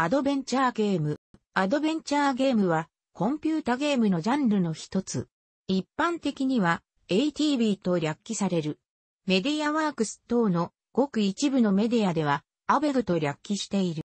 アドベンチャーゲーム。アドベンチャーゲームは、コンピュータゲームのジャンルの一つ。一般的には、ATB と略記される。メディアワークス等のごく一部のメディアでは、アベグと略記している。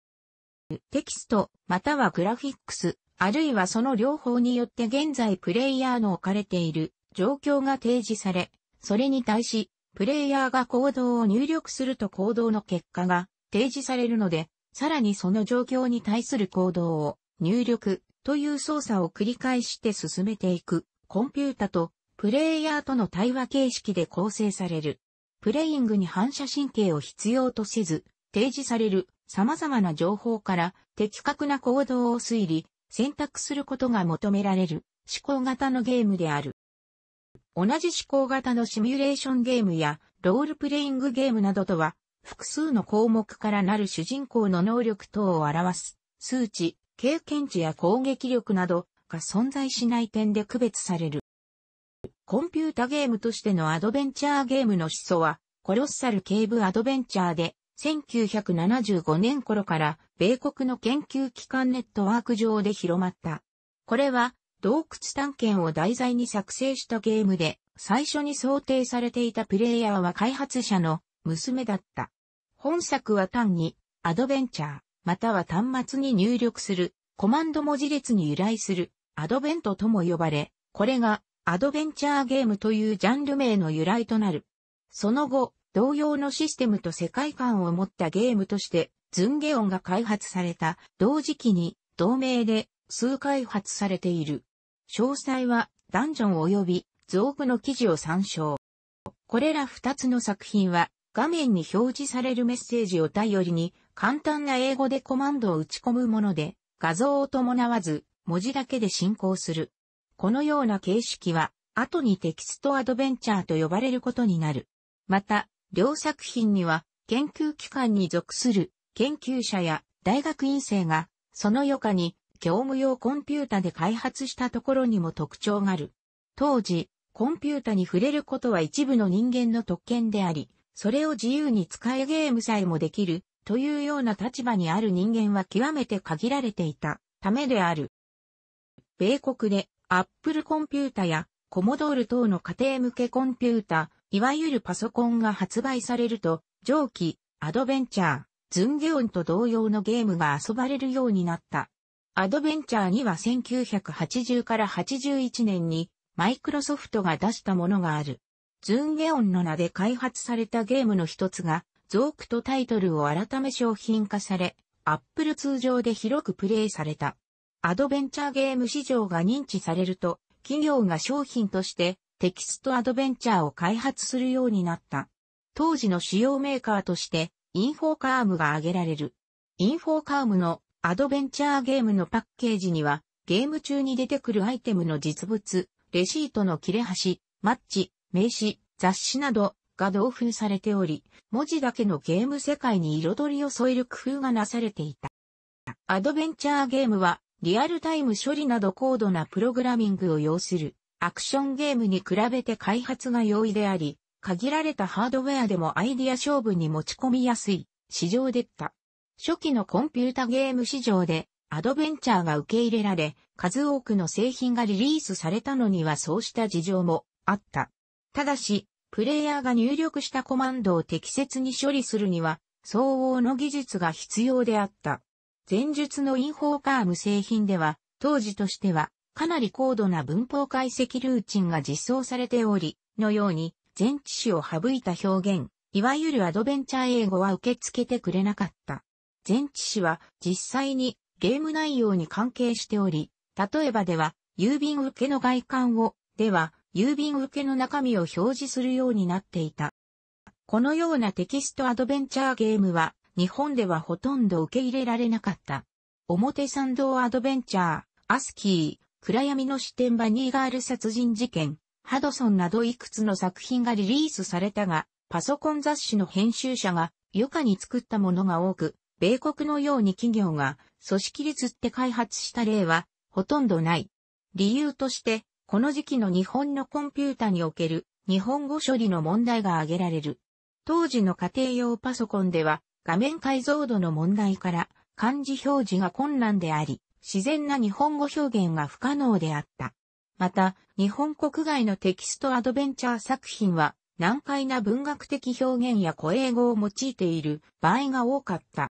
テキスト、またはグラフィックス、あるいはその両方によって現在プレイヤーの置かれている状況が提示され、それに対し、プレイヤーが行動を入力すると行動の結果が提示されるので、さらにその状況に対する行動を入力という操作を繰り返して進めていく、コンピュータとプレイヤーとの対話形式で構成される。プレイングに反射神経を必要とせず、提示される様々な情報から的確な行動を推理、選択することが求められる思考型のゲームである。同じ思考型のシミュレーションゲームやロールプレイングゲームなどとは複数の項目からなる主人公の能力等を表す、数値、経験値や攻撃力などが存在しない点で区別される。コンピュータゲームとしてのアドベンチャーゲームの始祖は、コロッサル警部アドベンチャーで、1975年頃から米国の研究機関ネットワーク上で広まった。これは洞窟探検を題材に作成したゲームで最初に想定されていたプレイヤーは開発者の娘だった。本作は単に、アドベンチャー、または端末に入力する、コマンド文字列に由来する、アドベントとも呼ばれ、これが、アドベンチャーゲームというジャンル名の由来となる。その後、同様のシステムと世界観を持ったゲームとして、ズンゲオンが開発された同時期に同名で数開発されている。詳細はダンジョン及び図オクの記事を参照。これら二つの作品は画面に表示されるメッセージを頼りに、簡単な英語でコマンドを打ち込むもので、画像を伴わず、文字だけで進行する。このような形式は、後にテキストアドベンチャーと呼ばれることになる。また、両作品には、研究機関に属する研究者や大学院生が、その余暇に、業務用コンピュータで開発したところにも特徴がある。当時、コンピュータに触れることは一部の人間の特権であり、それを自由に使えゲームさえもできる、というような立場にある人間は極めて限られていたためである。米国で、アップルコンピュータや、コモドール等の家庭向けコンピュータ、いわゆるパソコンが発売されると、上記、アドベンチャー、ズンゲオンと同様のゲームが遊ばれるようになった。アドベンチャーには1980から81年にマイクロソフトが出したものがある。ズンゲオンの名で開発されたゲームの一つが、ゾークとタイトルを改め商品化され、Apple 通常で広くプレイされた。アドベンチャーゲーム市場が認知されると、企業が商品としてテキストアドベンチャーを開発するようになった。当時の主要メーカーとして、インフォーカームが挙げられる。インフォーカームのアドベンチャーゲームのパッケージには、ゲーム中に出てくるアイテムの実物、レシートの切れ端、マッチ、名詞、雑誌などが同封されており、文字だけのゲーム世界に彩りを添える工夫がなされていた。アドベンチャーゲームは、リアルタイム処理など高度なプログラミングを要する、アクションゲームに比べて開発が容易であり、限られたハードウェアでもアイディア勝負に持ち込みやすい市場でった。初期のコンピュータゲーム市場でアドベンチャーが受け入れられ、数多くの製品がリリースされたのにはそうした事情もあった。ただし、プレイヤーが入力したコマンドを適切に処理するには、相応の技術が必要であった。前述のインフォーカーム製品では、当時としては、かなり高度な文法解析ルーチンが実装されており、のように、前置詞を省いた表現、いわゆるアドベンチャー英語は受け付けてくれなかった。前置詞は実際にゲーム内容に関係しており、例えばでは、郵便受けの外観を、では、郵便受けの中身を表示するようになっていた。このようなテキストアドベンチャーゲームは日本ではほとんど受け入れられなかった。表参道アドベンチャー、アスキー、暗闇の視点バニーガール殺人事件、ハドソンなどいくつの作品がリリースされたが、パソコン雑誌の編集者が余暇に作ったものが多く、米国のように企業が組織率って開発した例はほとんどない。理由としてこの時期の日本のコンピュータにおける日本語処理の問題が挙げられる。当時の家庭用パソコンでは画面解像度の問題から漢字表示が困難であり、自然な日本語表現が不可能であった。また、日本国外のテキストアドベンチャー作品は難解な文学的表現や古英語を用いている場合が多かった。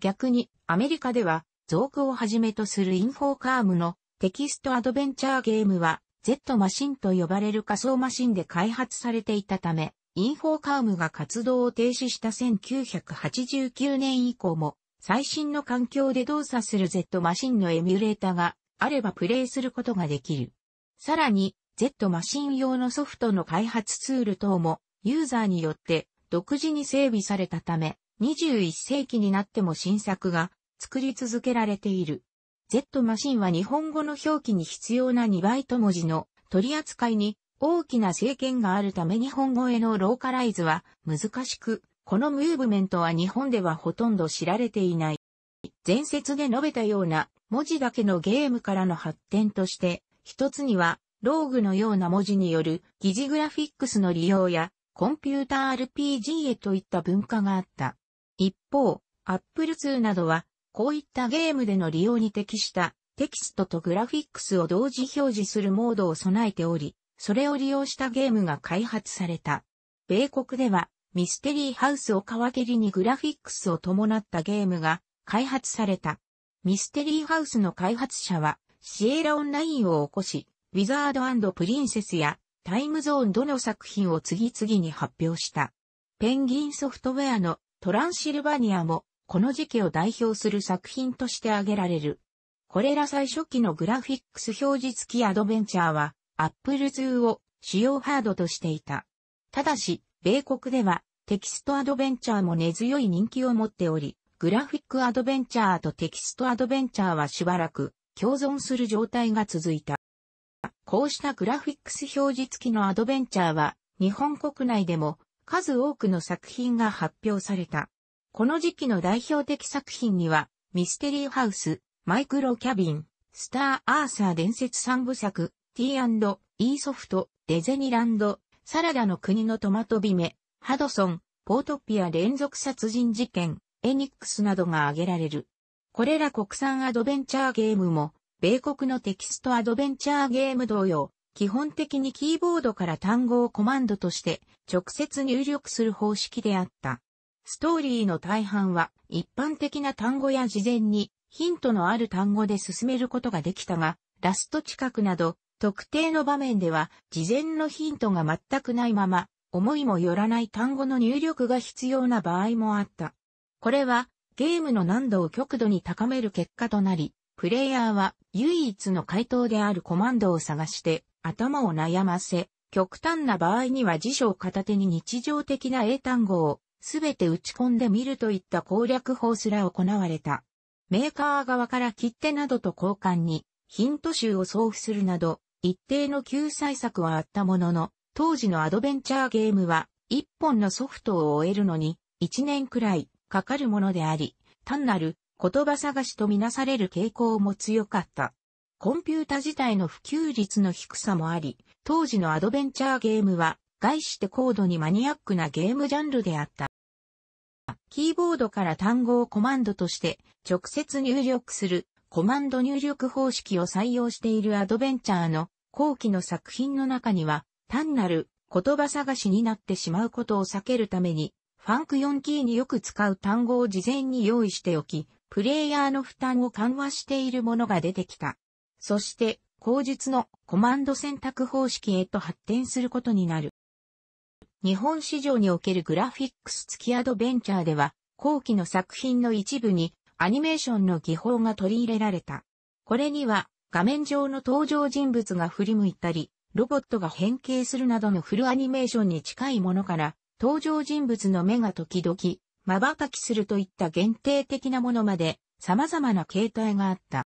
逆に、アメリカでは、造句をはじめとするインフォーカームのテキストアドベンチャーゲームは Z マシンと呼ばれる仮想マシンで開発されていたため、インフォーカームが活動を停止した1989年以降も、最新の環境で動作する Z マシンのエミュレータがあればプレイすることができる。さらに、Z マシン用のソフトの開発ツール等もユーザーによって独自に整備されたため、21世紀になっても新作が作り続けられている。Z マシンは日本語の表記に必要な2バイト文字の取り扱いに大きな制限があるため日本語へのローカライズは難しく、このムーブメントは日本ではほとんど知られていない。前節で述べたような文字だけのゲームからの発展として、一つには、ローグのような文字による疑似グラフィックスの利用や、コンピューター RPG へといった文化があった。一方、Apple II などはこういったゲームでの利用に適したテキストとグラフィックスを同時表示するモードを備えており、それを利用したゲームが開発された。米国ではミステリーハウスを皮切りにグラフィックスを伴ったゲームが開発された。ミステリーハウスの開発者はシエラオンラインを起こし、ウィザードプリンセスやタイムゾーンどの作品を次々に発表した。ペンギンソフトウェアのトランシルバニアもこの時期を代表する作品として挙げられる。これら最初期のグラフィックス表示付きアドベンチャーは、Apple II を主要ハードとしていた。ただし、米国ではテキストアドベンチャーも根強い人気を持っており、グラフィックアドベンチャーとテキストアドベンチャーはしばらく共存する状態が続いた。こうしたグラフィックス表示付きのアドベンチャーは、日本国内でも数多くの作品が発表された。この時期の代表的作品には、ミステリーハウス、マイクロキャビン、スター・アーサー伝説三部作、T&E ソフト、デゼニランド、サラダの国のトマトビメ、ハドソン、ポートピア連続殺人事件、エニックスなどが挙げられる。これら国産アドベンチャーゲームも、米国のテキストアドベンチャーゲーム同様、基本的にキーボードから単語をコマンドとして直接入力する方式であった。ストーリーの大半は一般的な単語や事前にヒントのある単語で進めることができたが、ラスト近くなど特定の場面では事前のヒントが全くないまま思いもよらない単語の入力が必要な場合もあった。これはゲームの難度を極度に高める結果となり、プレイヤーは唯一の回答であるコマンドを探して頭を悩ませ、極端な場合には辞書を片手に日常的な英単語をすべて打ち込んでみるといった攻略法すら行われた。メーカー側から切手などと交換に、ヒント集を送付するなど、一定の救済策はあったものの、当時のアドベンチャーゲームは、一本のソフトを終えるのに、一年くらいかかるものであり、単なる言葉探しとみなされる傾向も強かった。コンピュータ自体の普及率の低さもあり、当時のアドベンチャーゲームは、概して高度にマニアックなゲームジャンルであった。キーボードから単語をコマンドとして直接入力するコマンド入力方式を採用しているアドベンチャーの後期の作品の中には単なる言葉探しになってしまうことを避けるためにファンク4キーによく使う単語を事前に用意しておき、プレイヤーの負担を緩和しているものが出てきた。そして、後述のコマンド選択方式へと発展することになる。日本市場におけるグラフィックス付きアドベンチャーでは、後期の作品の一部にアニメーションの技法が取り入れられた。これには画面上の登場人物が振り向いたり、ロボットが変形するなどのフルアニメーションに近いものから、登場人物の目が時々、瞬きするといった限定的なものまで、様々な形態があった。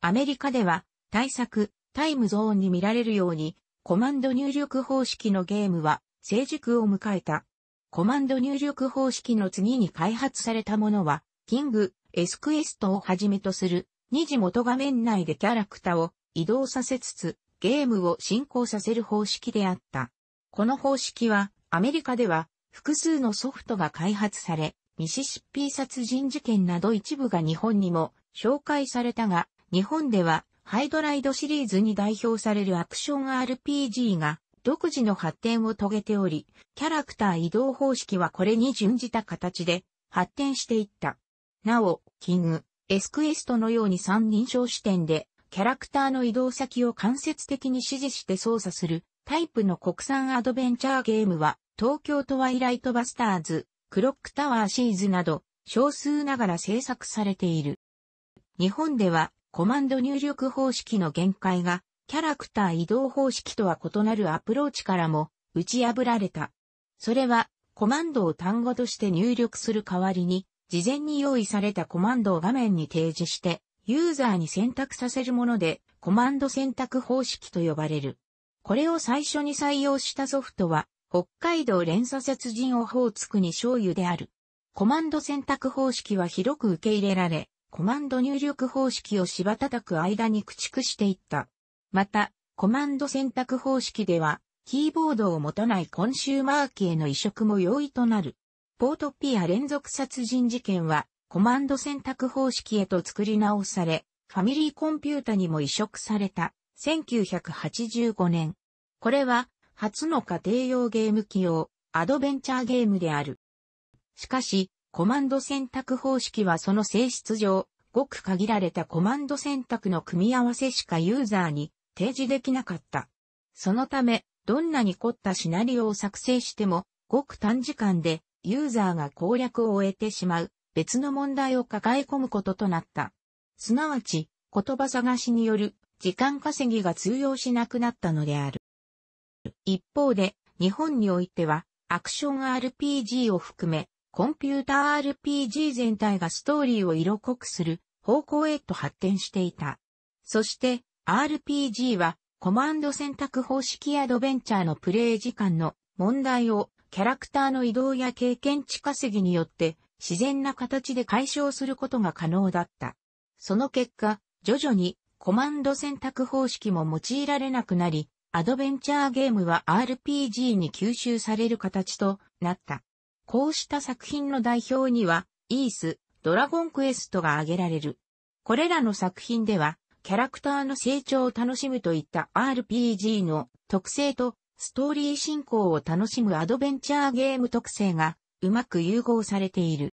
アメリカでは、対策、タイムゾーンに見られるように、コマンド入力方式のゲームは成熟を迎えた。コマンド入力方式の次に開発されたものは、キング、エスクエストをはじめとする、二次元画面内でキャラクターを移動させつつ、ゲームを進行させる方式であった。この方式は、アメリカでは、複数のソフトが開発され、ミシシッピ殺人事件など一部が日本にも紹介されたが、日本ではハイドライドシリーズに代表されるアクション RPG が独自の発展を遂げており、キャラクター移動方式はこれに準じた形で発展していった。なお、キング、エスクエストのように三人称視点で、キャラクターの移動先を間接的に指示して操作するタイプの国産アドベンチャーゲームは、東京トワイライトバスターズ、クロックタワーシーズなど、少数ながら制作されている。日本では、コマンド入力方式の限界が、キャラクター移動方式とは異なるアプローチからも打ち破られた。それは、コマンドを単語として入力する代わりに、事前に用意されたコマンドを画面に提示して、ユーザーに選択させるもので、コマンド選択方式と呼ばれる。これを最初に採用したソフトは、北海道連鎖殺人オホーツクに醤油である。コマンド選択方式は広く受け入れられ、コマンド入力方式を芝叩く間に駆逐していった。また、コマンド選択方式では、キーボードを持たないコンシューマー機への移植も容易となる。ポートピア連続殺人事件は、コマンド選択方式へと作り直され、ファミリーコンピュータにも移植された、1985年。これは、初の家庭用ゲーム機用、アドベンチャーゲームである。しかし、コマンド選択方式はその性質上、ごく限られたコマンド選択の組み合わせしかユーザーに提示できなかった。そのため、どんなに凝ったシナリオを作成しても、ごく短時間でユーザーが攻略を終えてしまう別の問題を抱え込むこととなった。すなわち、言葉探しによる時間稼ぎが通用しなくなったのである。一方で、日本においては、アクション RPG を含め、コンピューター RPG 全体がストーリーを色濃くする方向へと発展していた。そして RPG はコマンド選択方式アドベンチャーのプレイ時間の問題をキャラクターの移動や経験値稼ぎによって自然な形で解消することが可能だった。その結果、徐々にコマンド選択方式も用いられなくなり、アドベンチャーゲームは RPG に吸収される形となった。こうした作品の代表には、イース、ドラゴンクエストが挙げられる。これらの作品では、キャラクターの成長を楽しむといった RPG の特性とストーリー進行を楽しむアドベンチャーゲーム特性がうまく融合されている。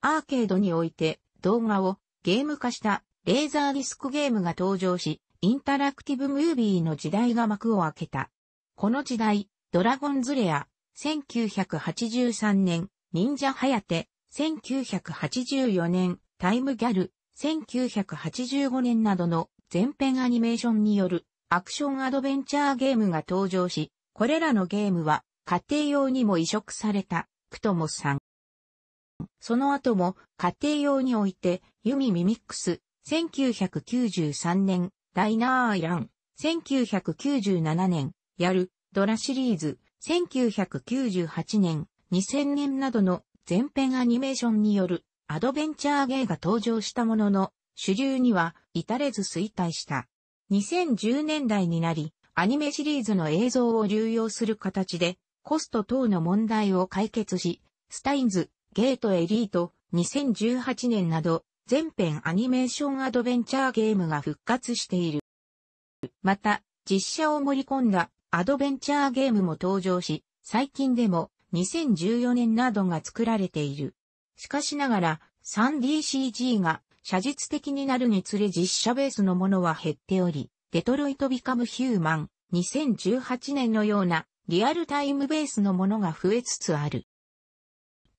アーケードにおいて動画をゲーム化したレーザーディスクゲームが登場し、インタラクティブムービーの時代が幕を開けた。この時代、ドラゴンズレア、1983年、忍者ハヤテ、1984年、タイムギャル、1985年などの全編アニメーションによるアクションアドベンチャーゲームが登場し、これらのゲームは家庭用にも移植された、クトモさん。その後も家庭用において、ユミミミックス、1993年、ダイナーアイラン、1997年、やる、ドラシリーズ、1998年、2000年などの全編アニメーションによるアドベンチャーゲーが登場したものの、主流には至れず衰退した。2010年代になり、アニメシリーズの映像を流用する形で、コスト等の問題を解決し、スタインズ、ゲートエリート、2018年など、全編アニメーションアドベンチャーゲームが復活している。また、実写を盛り込んだアドベンチャーゲームも登場し、最近でも2014年などが作られている。しかしながら 3DCG が写実的になるにつれ実写ベースのものは減っており、デトロイトビカムヒューマン2018年のようなリアルタイムベースのものが増えつつある。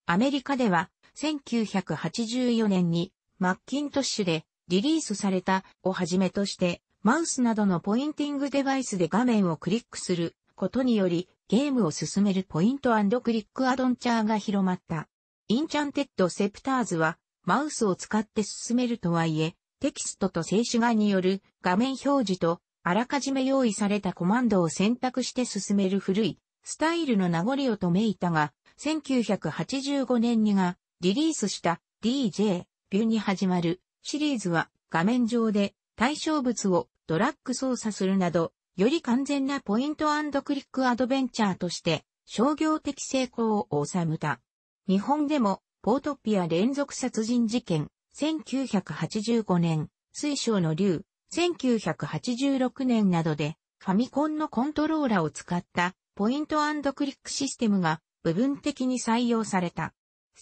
アメリカでは1984年にマッキントッシュでリリースされたをはじめとしてマウスなどのポインティングデバイスで画面をクリックすることにより、ゲームを進めるポイントクリックアドンチャーが広まった。インチャンテッドセプターズは、マウスを使って進めるとはいえ、テキストと静止画による画面表示と、あらかじめ用意されたコマンドを選択して進める古いスタイルの名残を止めいたが、1985年にがリリースした DJ ビューに始まるシリーズは画面上で対象物をドラッグ操作するなど、より完全なポイントクリックアドベンチャーとして商業的成功を収めた。日本でもポートピア連続殺人事件、1985年、水晶の竜、1986年などでファミコンのコントローラを使ったポイントクリックシステムが部分的に採用された。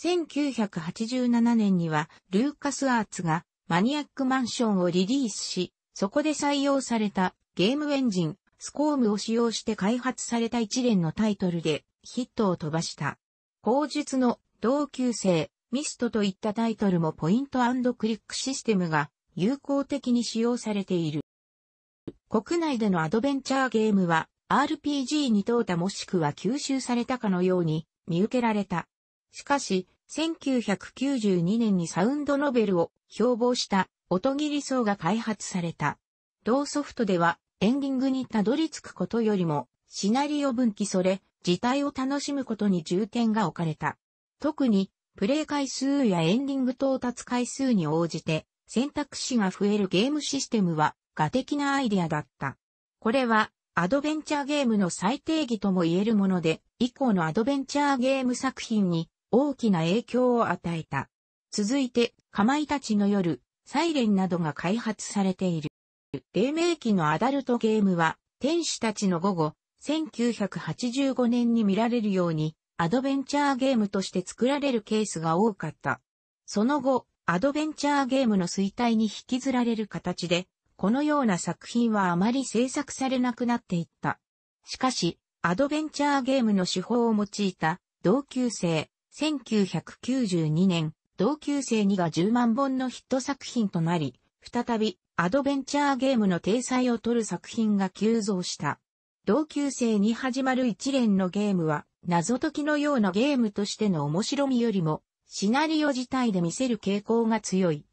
1987年にはルーカスアーツがマニアックマンションをリリースし、そこで採用されたゲームエンジン、スコームを使用して開発された一連のタイトルでヒットを飛ばした。口述の同級生、ミストといったタイトルもポイントクリックシステムが有効的に使用されている。国内でのアドベンチャーゲームは RPG に通ったもしくは吸収されたかのように見受けられた。しかし、1992年にサウンドノベルを標榜した音切り層が開発された。同ソフトではエンディングにたどり着くことよりも、シナリオ分岐それ、自体を楽しむことに重点が置かれた。特に、プレイ回数やエンディング到達回数に応じて、選択肢が増えるゲームシステムは、画的なアイデアだった。これは、アドベンチャーゲームの最定義とも言えるもので、以降のアドベンチャーゲーム作品に大きな影響を与えた。続いて、かまいたちの夜、サイレンなどが開発されている。黎明期のアダルトゲームは、天使たちの午後、1985年に見られるように、アドベンチャーゲームとして作られるケースが多かった。その後、アドベンチャーゲームの衰退に引きずられる形で、このような作品はあまり制作されなくなっていった。しかし、アドベンチャーゲームの手法を用いた同級生、1992年、同級生2が10万本のヒット作品となり、再びアドベンチャーゲームの体裁を取る作品が急増した。同級生に始まる一連のゲームは、謎解きのようなゲームとしての面白みよりも、シナリオ自体で見せる傾向が強い。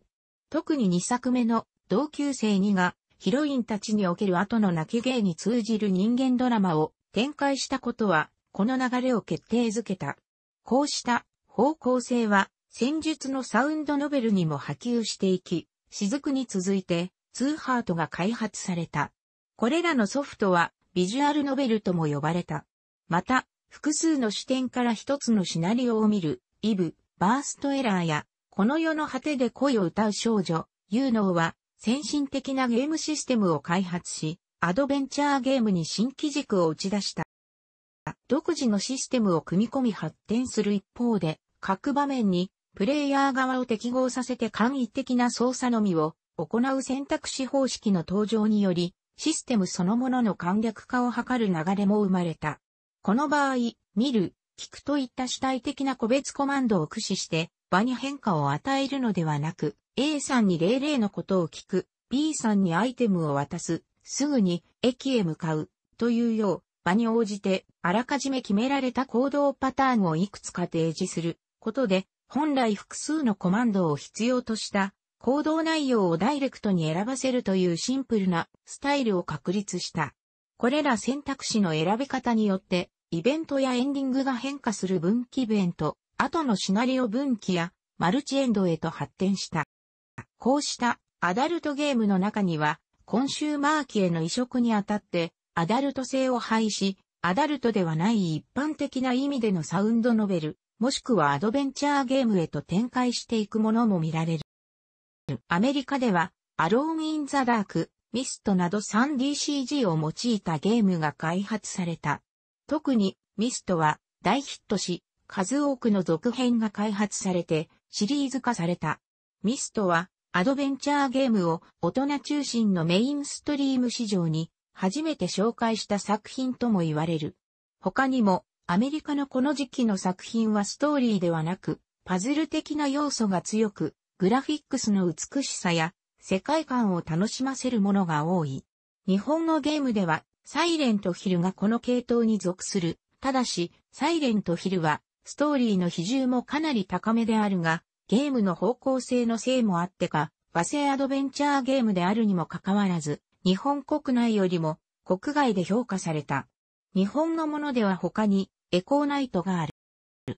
特に2作目の同級生2が、ヒロインたちにおける後の泣き芸に通じる人間ドラマを展開したことは、この流れを決定づけた。こうした方向性は、戦術のサウンドノベルにも波及していき、雫に続いて、ツーハートが開発された。これらのソフトは、ビジュアルノベルとも呼ばれた。また、複数の視点から一つのシナリオを見る、イブ、バーストエラーや、この世の果てで恋を歌う少女、ユーノーは、先進的なゲームシステムを開発し、アドベンチャーゲームに新機軸を打ち出した。独自のシステムを組み込み発展する一方で、各場面にプレイヤー側を適合させて簡易的な操作のみを行う選択肢方式の登場により、システムそのものの簡略化を図る流れも生まれた。この場合、見る、聞くといった主体的な個別コマンドを駆使して、場に変化を与えるのではなく、A さんに00のことを聞く、B さんにアイテムを渡す、すぐに駅へ向かう、というよう、場に応じて、あらかじめ決められた行動パターンをいくつか提示することで、本来複数のコマンドを必要とした行動内容をダイレクトに選ばせるというシンプルなスタイルを確立した。これら選択肢の選び方によって、イベントやエンディングが変化する分岐弁と、後のシナリオ分岐やマルチエンドへと発展した。こうしたアダルトゲームの中には、コンシューマー機への移植にあたって、アダルト性を廃し、アダルトではない一般的な意味でのサウンドノベル、もしくはアドベンチャーゲームへと展開していくものも見られる。アメリカでは、アローン・イン・ザ・ダーク、ミストなど 3DCG を用いたゲームが開発された。特に、ミストは大ヒットし、数多くの続編が開発されて、シリーズ化された。ミストは、アドベンチャーゲームを大人中心のメインストリーム市場に初めて紹介した作品とも言われる。他にもアメリカのこの時期の作品はストーリーではなく、パズル的な要素が強く、グラフィックスの美しさや世界観を楽しませるものが多い。日本のゲームでは、サイレントヒルがこの系統に属する。ただし、サイレントヒルは、ストーリーの比重もかなり高めであるが、ゲームの方向性のせいもあってか、和製アドベンチャーゲームであるにもかかわらず、日本国内よりも国外で評価された。日本のものでは他にエコーナイトがある。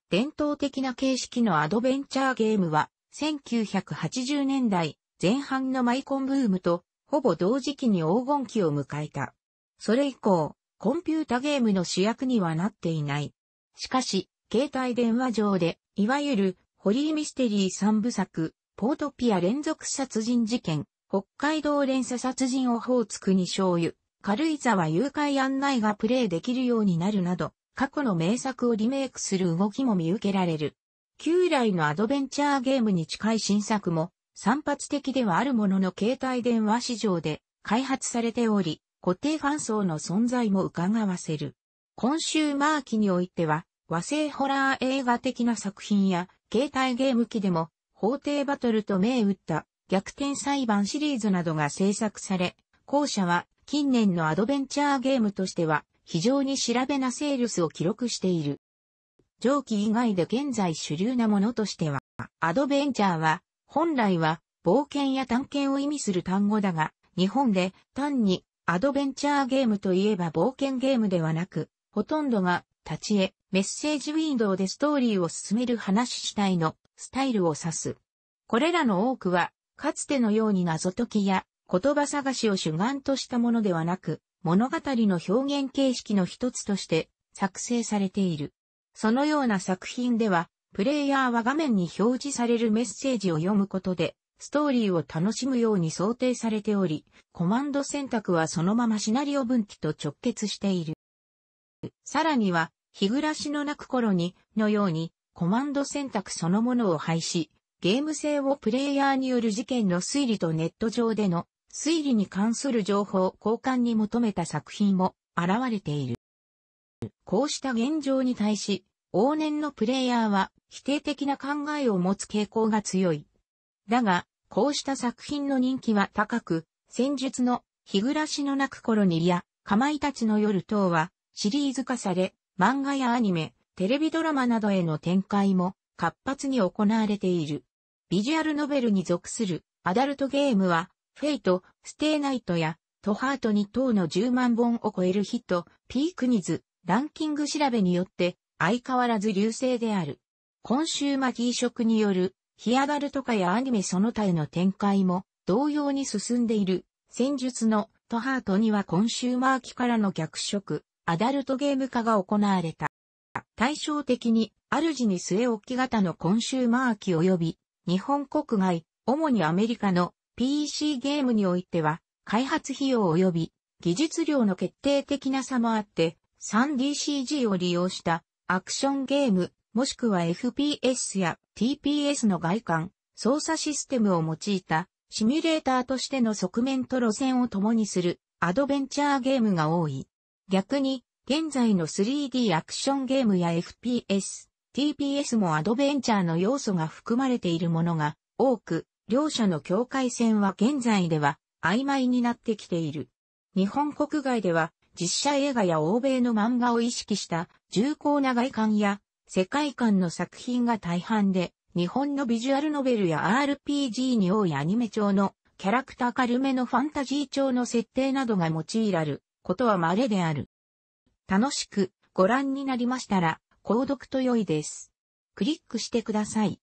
伝統的な形式のアドベンチャーゲームは1980年代前半のマイコンブームとほぼ同時期に黄金期を迎えた。それ以降、コンピュータゲームの主役にはなっていない。しかし、携帯電話上で、いわゆる、ホリーミステリー三部作、ポートピア連続殺人事件、北海道連鎖殺人オホーツクに醤油、軽井沢誘拐案内がプレイできるようになるなど、過去の名作をリメイクする動きも見受けられる。旧来のアドベンチャーゲームに近い新作も、散発的ではあるものの携帯電話市場で開発されており、固定ファン層の存在も伺わせる。今週マー期においては、和製ホラー映画的な作品や、携帯ゲーム機でも、法廷バトルと銘打った逆転裁判シリーズなどが制作され、後者は近年のアドベンチャーゲームとしては、非常に調べなセールスを記録している。上記以外で現在主流なものとしては、アドベンチャーは、本来は、冒険や探検を意味する単語だが、日本で単にアドベンチャーゲームといえば冒険ゲームではなく、ほとんどが立ち絵、メッセージウィンドウでストーリーを進める話主体のスタイルを指す。これらの多くは、かつてのように謎解きや言葉探しを主眼としたものではなく、物語の表現形式の一つとして作成されている。そのような作品では、プレイヤーは画面に表示されるメッセージを読むことで、ストーリーを楽しむように想定されており、コマンド選択はそのままシナリオ分岐と直結している。さらには、日暮らしの泣く頃に、のように、コマンド選択そのものを廃止、ゲーム性をプレイヤーによる事件の推理とネット上での推理に関する情報交換に求めた作品も現れている。こうした現状に対し、往年のプレイヤーは否定的な考えを持つ傾向が強い。だが、こうした作品の人気は高く、戦術の日暮らしの泣く頃にや、かまいたちの夜等はシリーズ化され、漫画やアニメ、テレビドラマなどへの展開も活発に行われている。ビジュアルノベルに属するアダルトゲームはフェイト、ステイナイトや、トハート2等の10万本を超えるヒット、ピークニズ、ランキング調べによって、相変わらず流星である。コンシューマー移植による、ヒアダルとかやアニメその他への展開も、同様に進んでいる。戦術のトハートにはコンシューマー機からの逆色、アダルトゲーム化が行われた。対照的に、主に据え置き型のコンシューマー機及び、日本国外、主にアメリカの PC ゲームにおいては、開発費用及び技術量の決定的な差もあって、3DCG を利用したアクションゲーム、もしくは FPS や TPS の外観、操作システムを用いたシミュレーターとしての側面と路線を共にするアドベンチャーゲームが多い。逆に、現在の 3D アクションゲームや FPS、TPS もアドベンチャーの要素が含まれているものが多く、両者の境界線は現在では曖昧になってきている。日本国外では実写映画や欧米の漫画を意識した重厚な外観や世界観の作品が大半で、日本のビジュアルノベルや RPG に多いアニメ調のキャラクター軽めのファンタジー調の設定などが用いられることは稀である。楽しくご覧になりましたら、購読と良いです。クリックしてください。